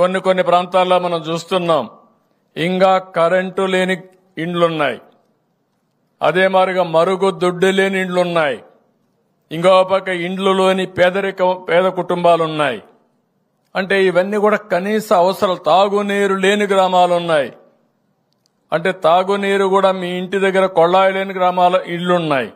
కొన్ని కొన్ని ప్రాంతాల్లో మనం చూస్తున్నాం ఇంకా కరెంటు లేని ఇండ్లున్నాయి అదే మారిగా మరుగు దుడ్డు లేని ఇండ్లున్నాయి ఇంకో పక్క లేని పేదరిక పేద కుటుంబాలున్నాయి అంటే ఇవన్నీ కూడా కనీస అవసరాలు తాగునీరు లేని గ్రామాలున్నాయి అంటే తాగునీరు కూడా మీ ఇంటి దగ్గర కొళ్ళాయి లేని గ్రామాల ఇళ్ళున్నాయి